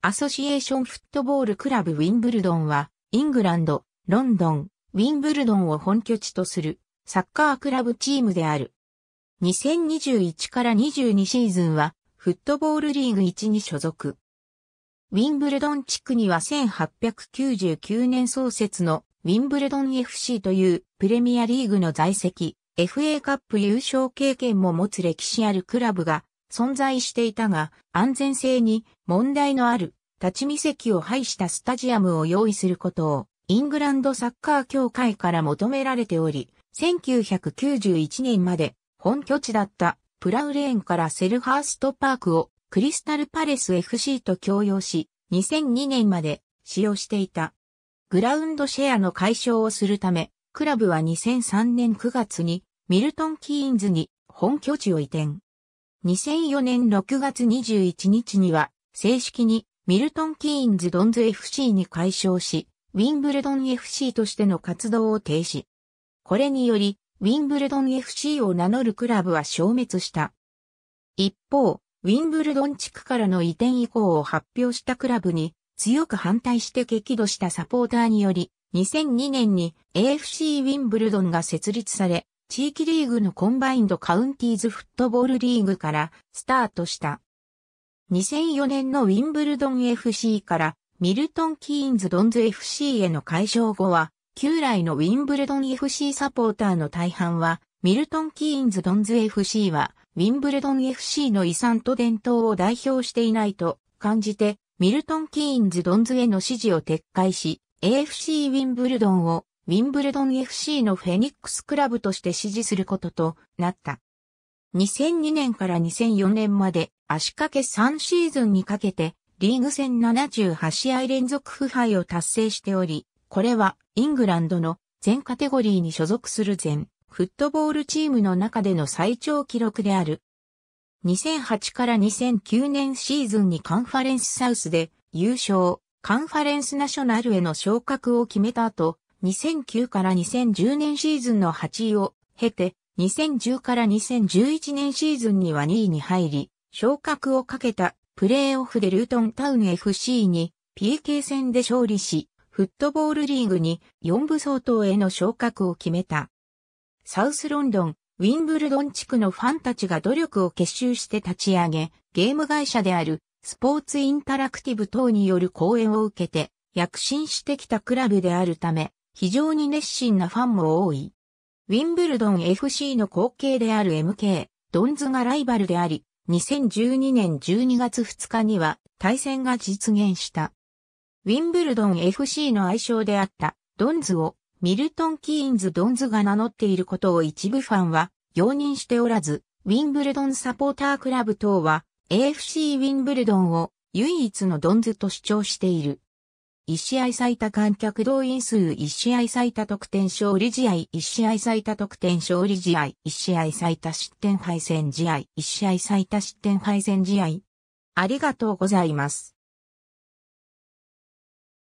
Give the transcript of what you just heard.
アソシエーションフットボールクラブウィンブルドンは、イングランド、ロンドン、ウィンブルドンを本拠地とするサッカークラブチームである。2021から22シーズンは、フットボールリーグ1に所属。ウィンブルドン地区には1899年創設のウィンブルドン FC というプレミアリーグの在籍、FA カップ優勝経験も持つ歴史あるクラブが存在していたが、安全性に問題のある立ち見席を廃したスタジアムを用意することを、イングランドサッカー協会から求められており、1991年まで本拠地だったプラウレーンからセルハーストパークをクリスタルパレス FC と共用し、2002年まで使用していた。グラウンドシェアの解消をするため、クラブは2003年9月にミルトン・キーンズに本拠地を移転。2004年6月21日には正式にミルトン・キーンズ・ドンズ FC に改称し、ウィンブルドン FC としての活動を停止。これにより、ウィンブルドン FC を名乗るクラブは消滅した。一方、ウィンブルドン地区からの移転以降を発表したクラブに強く反対して激怒したサポーターにより、2002年に AFC ウィンブルドンが設立され、地域リーグのコンバインドカウンティーズフットボールリーグからスタートした。2004年のウィンブルドン FC からミルトン・キーンズ・ドンズ FC への解消後は、旧来のウィンブルドン FC サポーターの大半は、ミルトン・キーンズ・ドンズ FC は、ウィンブルドン FC の遺産と伝統を代表していないと感じて、ミルトン・キーンズ・ドンズへの支持を撤回し、AFC ウィンブルドンをウィンブルドン FC のフェニックスクラブとして支持することとなった。2002年から2004年まで足掛け3シーズンにかけて、リーグ戦78試合連続不敗を達成しており、これはイングランドの全カテゴリーに所属する全フットボールチームの中での最長記録である。2008から2009年シーズンにカンファレンスサウスで優勝、カンファレンスナショナルへの昇格を決めた後、2009から2010年シーズンの8位を経て、2010から2011年シーズンには2位に入り、昇格をかけたプレーオフでルートンタウン FC に PK 戦で勝利し、フットボールリーグに4部相当への昇格を決めた。サウスロンドン、ウィンブルドン地区のファンたちが努力を結集して立ち上げ、ゲーム会社であるスポーツインタラクティブ等による講演を受けて、躍進してきたクラブであるため、非常に熱心なファンも多い。ウィンブルドン FC の後継である MK、ドンズがライバルであり、2012年12月2日には対戦が実現した。ウィンブルドン FC の愛称であったドンズをミルトン・キーンズ・ドンズが名乗っていることを一部ファンは容認しておらず、ウィンブルドンサポータークラブ等は AFC ウィンブルドンを唯一のドンズと主張している。1試合最多観客動員数1試合最多得点勝利試合1試合最多得点勝利試合1試合最多失点敗戦試合1試合最多失点敗戦試合ありがとうございます。